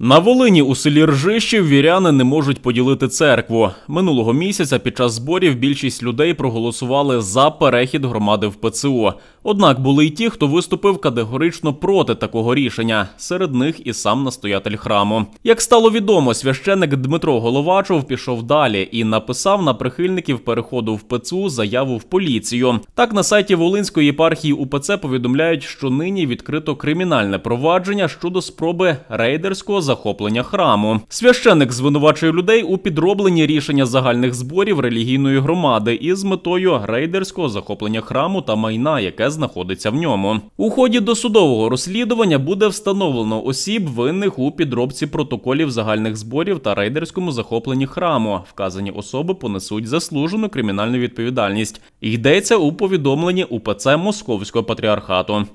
На Волині у селі Ржищі віряни не можуть поділити церкву. Минулого місяця під час зборів більшість людей проголосували за перехід громади в ПЦО. Однак були й ті, хто виступив категорично проти такого рішення. Серед них і сам настоятель храму. Як стало відомо, священик Дмитро Головачов пішов далі і написав на прихильників переходу в ПЦУ заяву в поліцію. Так на сайті Волинської єпархії УПЦ повідомляють, що нині відкрито кримінальне провадження щодо спроби рейдерського захоплення храму. Священик звинувачує людей у підробленні рішення загальних зборів релігійної громади із метою рейдерського захоплення храму та майна, яке знаходиться в ньому. У ході досудового розслідування буде встановлено осіб винних у підробці протоколів загальних зборів та рейдерському захопленні храму. Вказані особи понесуть заслужену кримінальну відповідальність. Йдеться у повідомленні УПЦ Московського патріархату.